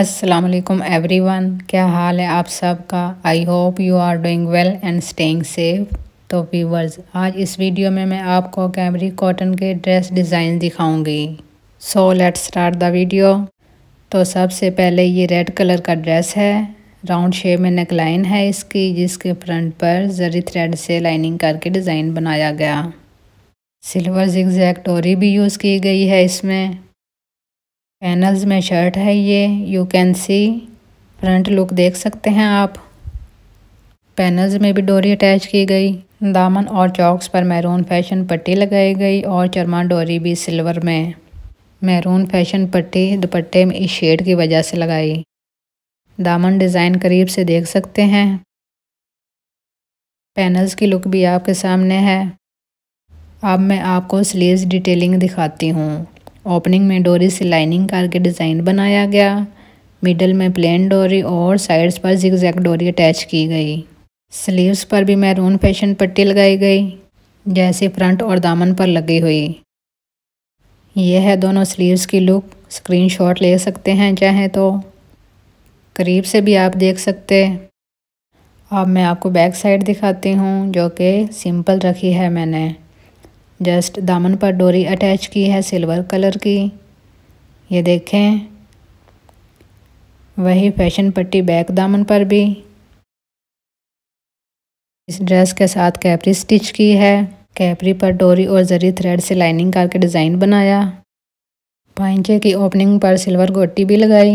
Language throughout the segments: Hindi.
अस्सलाम वालेकुम एवरीवन क्या हाल है आप सब का I hope you are doing well and staying safe तो व्यूवर्स आज इस वीडियो में मैं आपको कैमरी कॉटन के ड्रेस डिज़ाइन दिखाऊंगी so let start the video तो सबसे पहले ये रेड कलर का ड्रेस है राउंड शेप में नेकलाइन है इसकी जिसके फ्रंट पर जरी थ्रेड से लाइनिंग करके डिज़ाइन बनाया गया सिल्वर जिग्जैक टोरी भी यूज़ की गई है इसमें पैनल्स में शर्ट है ये you can see front look देख सकते हैं आप पैनल्स में भी डोरी अटैच की गई दामन और चौक्स पर मैरून फैशन पट्टी लगाई गई और चरमा डोरी भी सिल्वर में मैरून फैशन पट्टी दुपट्टे में इस शेड की वजह से लगाई दामन डिज़ाइन करीब से देख सकते हैं पैनल्स की लुक भी आपके सामने है अब मैं आपको स्लीव्स डिटेलिंग दिखाती हूँ ओपनिंग में डोरी से लाइनिंग करके डिज़ाइन बनाया गया मिडल में प्लेन डोरी और साइड्स पर जिगजैग डोरी अटैच की गई स्लीव्स पर भी मैरून फैशन पट्टी लगाई गई जैसे फ्रंट और दामन पर लगी हुई यह है दोनों स्लीव्स की लुक स्क्रीनशॉट ले सकते हैं चाहे तो करीब से भी आप देख सकते अब मैं आपको बैक साइड दिखाती हूँ जो कि सिंपल रखी है मैंने जस्ट दामन पर डोरी अटैच की है सिल्वर कलर की ये देखें वही फैशन पट्टी बैक दामन पर भी इस ड्रेस के साथ कैपरी स्टिच की है कैपरी पर डोरी और जरी थ्रेड से लाइनिंग करके डिज़ाइन बनाया पाइचे की ओपनिंग पर सिल्वर गोटी भी लगाई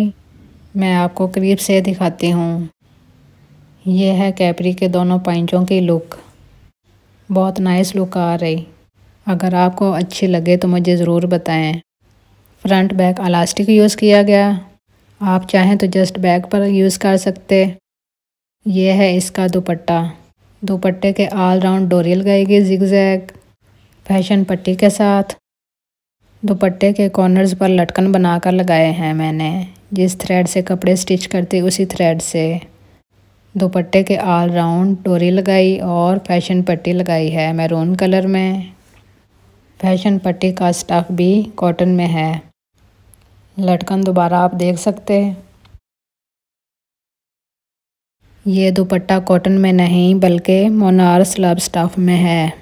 मैं आपको करीब से दिखाती हूँ यह है कैपरी के दोनों पाइचों की लुक बहुत नाइस लुक आ रही अगर आपको अच्छे लगे तो मुझे ज़रूर बताएं फ्रंट बैक अलास्टिक यूज़ किया गया आप चाहें तो जस्ट बैक पर यूज़ कर सकते ये है इसका दुपट्टा दुपट्टे के ऑल राउंड डोरी लगाएगी जिगजैग फैशन पट्टी के साथ दुपट्टे के कॉर्नर्स पर लटकन बनाकर लगाए हैं मैंने जिस थ्रेड से कपड़े स्टिच करते उसी थ्रेड से दुपट्टे के ऑल राउंड डोरी लगाई और फैशन पट्टी लगाई है मैरून कलर में फैशन पट्टी का स्टफ भी कॉटन में है लटकन दोबारा आप देख सकते हैं ये दुपट्टा कॉटन में नहीं बल्कि मोनार स्लब स्टफ में है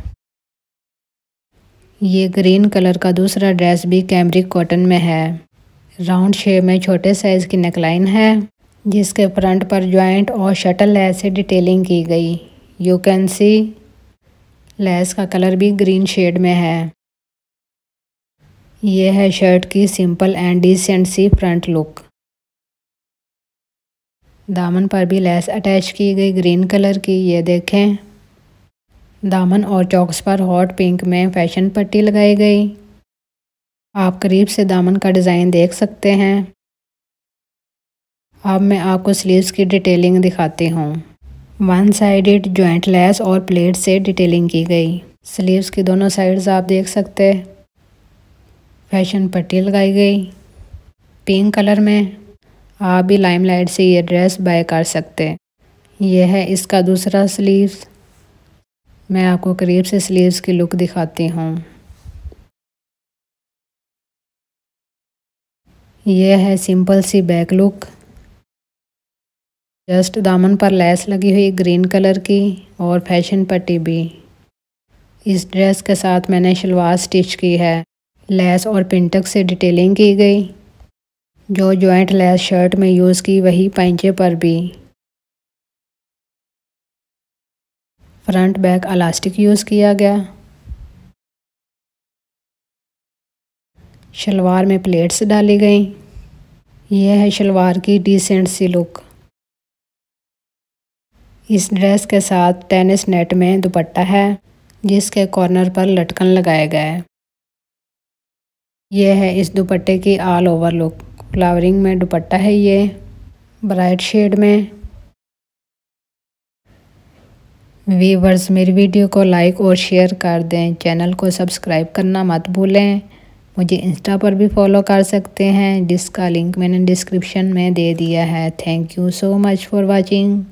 ये ग्रीन कलर का दूसरा ड्रेस भी कैमरिक कॉटन में है राउंड शेप में छोटे साइज़ की नेकलाइन है जिसके फ्रंट पर जॉइंट और शटल लैस से डिटेलिंग की गई यू कैन सी लैस का कलर भी ग्रीन शेड में है ये है शर्ट की सिंपल एंड डिसेंट सी फ्रंट लुक दामन पर भी लेस अटैच की गई ग्रीन कलर की ये देखें दामन और चौकस पर हॉट पिंक में फैशन पट्टी लगाई गई आप करीब से दामन का डिज़ाइन देख सकते हैं अब मैं आपको स्लीव्स की डिटेलिंग दिखाती हूँ वन साइडेड जॉइंट लेस और प्लेट से डिटेलिंग की गई स्लीव्स की दोनों साइड्स आप देख सकते हैं फैशन पट्टी लगाई गई पिंक कलर में आप भी लाइम लाइट से ये ड्रेस बाय कर सकते हैं यह है इसका दूसरा स्लीव्स मैं आपको करीब से स्लीव्स की लुक दिखाती हूँ यह है सिंपल सी बैक लुक जस्ट दामन पर लेस लगी हुई ग्रीन कलर की और फैशन पट्टी भी इस ड्रेस के साथ मैंने शलवार स्टिच की है लेस और पिंटक से डिटेलिंग की गई जो जॉइंट लेस शर्ट में यूज़ की वही पैंचे पर भी फ्रंट बैक अलास्टिक यूज़ किया गया शलवार में प्लेट्स डाली गई यह है शलवार की डिसेंट सी लुक इस ड्रेस के साथ टेनिस नेट में दुपट्टा है जिसके कॉर्नर पर लटकन लगाया गया है ये है इस दुपट्टे की ऑल ओवर लुक फ्लावरिंग में दुपट्टा है ये ब्राइट शेड में वीवर्स मेरी वीडियो को लाइक और शेयर कर दें चैनल को सब्सक्राइब करना मत भूलें मुझे इंस्टा पर भी फॉलो कर सकते हैं जिसका लिंक मैंने डिस्क्रिप्शन में दे दिया है thank you so much for watching